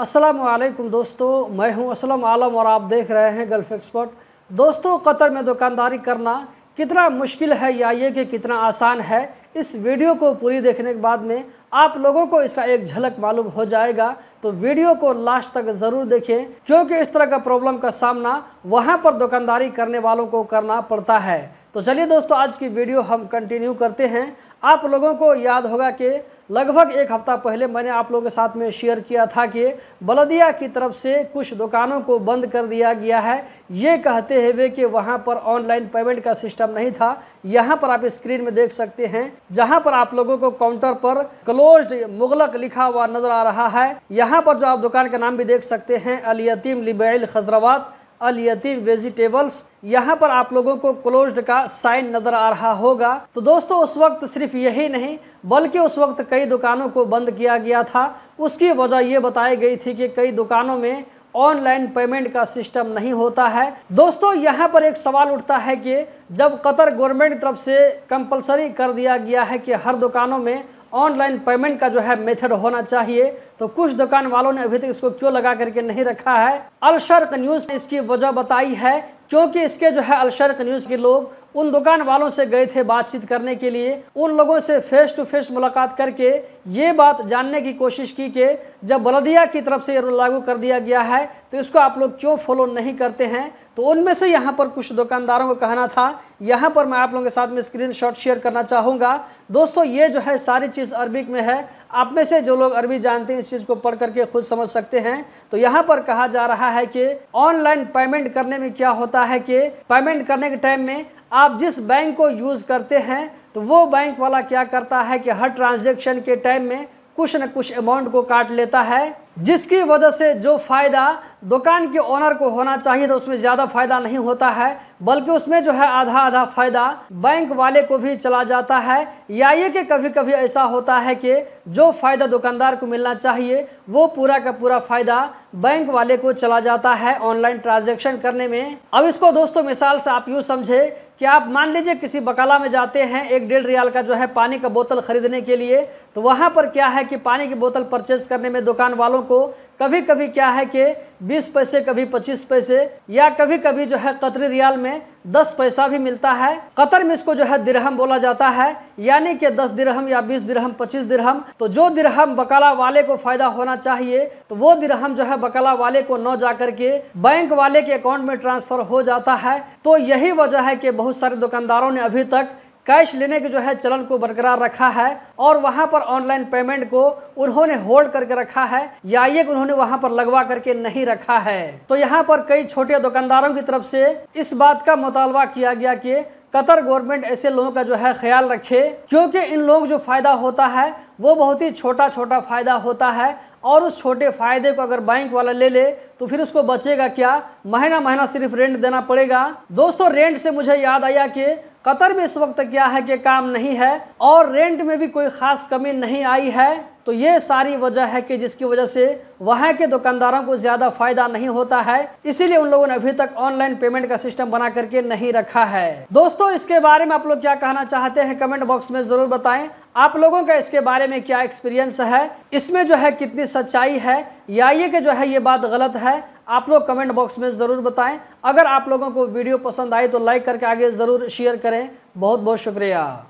असलम दोस्तों मैं हूं असलम आलम और आप देख रहे हैं गल्फ एक्सपर्ट दोस्तों कतर में दुकानदारी करना कितना मुश्किल है या ये कि कितना आसान है इस वीडियो को पूरी देखने के बाद में आप लोगों को इसका एक झलक मालूम हो जाएगा तो वीडियो को लास्ट तक ज़रूर देखें क्योंकि इस तरह का प्रॉब्लम का सामना वहाँ पर दुकानदारी करने वालों को करना पड़ता है तो चलिए दोस्तों आज की वीडियो हम कंटिन्यू करते हैं आप लोगों को याद होगा कि लगभग एक हफ़्ता पहले मैंने आप लोगों के साथ में शेयर किया था कि बलदिया की तरफ से कुछ दुकानों को बंद कर दिया गया है ये कहते हुए कि वहाँ पर ऑनलाइन पेमेंट का सिस्टम नहीं था यहाँ पर आप स्क्रीन में देख सकते हैं जहां पर आप लोगों को काउंटर पर क्लोज्ड मुगलक लिखा हुआ नजर आ रहा है यहाँ पर जो आप दुकान का नाम भी देख सकते हैं अलियतीम लिबैल खजराबाद अलियतीम वेजिटेबल्स यहाँ पर आप लोगों को क्लोज्ड का साइन नज़र आ रहा होगा तो दोस्तों उस वक्त सिर्फ यही नहीं बल्कि उस वक्त कई दुकानों को बंद किया गया था उसकी वजह ये बताई गई थी कि कई दुकानों में ऑनलाइन पेमेंट का सिस्टम नहीं होता है दोस्तों यहाँ पर एक सवाल उठता है कि जब कतर गवर्नमेंट की तरफ से कंपलसरी कर दिया गया है कि हर दुकानों में ऑनलाइन पेमेंट का जो है मेथड होना चाहिए तो कुछ दुकान वालों ने अभी तक इसको क्यों लगा करके नहीं रखा है अलशर्क न्यूज़ ने इसकी वजह बताई है क्योंकि इसके जो है अलशर्क न्यूज़ के लोग उन दुकान वालों से गए थे बातचीत करने के लिए उन लोगों से फेस टू फेस मुलाकात करके ये बात जानने की कोशिश की कि जब बलदिया की तरफ से ये लागू कर दिया गया है तो इसको आप लोग क्यों फॉलो नहीं करते हैं तो उनमें से यहाँ पर कुछ दुकानदारों का कहना था यहाँ पर मैं आप लोगों के साथ में स्क्रीन शेयर करना चाहूँगा दोस्तों ये जो है सारी चीज़ अरबिक में है आप में से जो लोग अरबी जानते हैं इस चीज़ को पढ़ करके खुद समझ सकते हैं तो यहाँ पर कहा जा रहा है कि ऑनलाइन पेमेंट करने में क्या होता है कि पेमेंट करने के टाइम में आप जिस बैंक को यूज़ करते हैं तो वो बैंक वाला क्या करता है कि हर ट्रांजेक्शन के टाइम में कुछ न कुछ अमाउंट को काट लेता है जिसकी वजह से जो फ़ायदा दुकान के ओनर को होना चाहिए था उसमें ज़्यादा फ़ायदा नहीं होता है बल्कि उसमें जो है आधा आधा फ़ायदा बैंक वाले को भी चला जाता है या ये कि कभी कभी ऐसा होता है कि जो फ़ायदा दुकानदार को मिलना चाहिए वो पूरा का पूरा फ़ायदा बैंक वाले को चला जाता है ऑनलाइन ट्रांजेक्शन करने में अब इसको दोस्तों मिसाल से आप यूँ समझे कि आप मान लीजिए किसी बकाला में जाते हैं एक डेढ़ रियाल का जो है पानी का बोतल ख़रीदने के लिए तो वहाँ पर क्या है कि पानी की बोतल परचेज़ करने में दुकान वालों को कभी कभी क्या है कि 20 पैसे कभी 25 पैसे या कभी कभी जो है कतरी रियाल में 10 पैसा भी मिलता है कतर में इसको जो है दिरहम बोला जाता है यानी कि 10 दिरहम या 20 दिरहम 25 दिरहम तो जो दिरहम बकाला वाले को फ़ायदा होना चाहिए तो वो दिरहम जो है बकाला वाले को न जा करके बैंक वाले के अकाउंट में ट्रांसफ़र हो जाता है तो यही वजह है कि बहुत सारे दुकानदारों ने अभी तक कैश लेने के जो है चलन को बरकरार रखा है और वहाँ पर ऑनलाइन पेमेंट को उन्होंने होल्ड करके रखा है या ये उन्होंने वहाँ पर लगवा करके नहीं रखा है तो यहाँ पर कई छोटे दुकानदारों की तरफ से इस बात का मुतालबा किया गया कि कतर गवर्नमेंट ऐसे लोगों का जो है ख्याल रखे क्योंकि इन लोग जो फ़ायदा होता है वो बहुत ही छोटा छोटा फ़ायदा होता है और उस छोटे फ़ायदे को अगर बैंक वाला ले ले तो फिर उसको बचेगा क्या महीना महीना सिर्फ रेंट देना पड़ेगा दोस्तों रेंट से मुझे याद आया कि कतर में इस वक्त क्या है कि काम नहीं है और रेंट में भी कोई ख़ास कमी नहीं आई है तो ये सारी वजह है कि जिसकी वजह से वहाँ के दुकानदारों को ज़्यादा फ़ायदा नहीं होता है इसीलिए उन लोगों ने अभी तक ऑनलाइन पेमेंट का सिस्टम बना करके नहीं रखा है दोस्तों इसके बारे में आप लोग क्या कहना चाहते हैं कमेंट बॉक्स में ज़रूर बताएं आप लोगों का इसके बारे में क्या एक्सपीरियंस है इसमें जो है कितनी सच्चाई है या ये कि जो है ये बात गलत है आप लोग कमेंट बॉक्स में ज़रूर बताएं अगर आप लोगों को वीडियो पसंद आए तो लाइक करके आगे ज़रूर शेयर करें बहुत बहुत शुक्रिया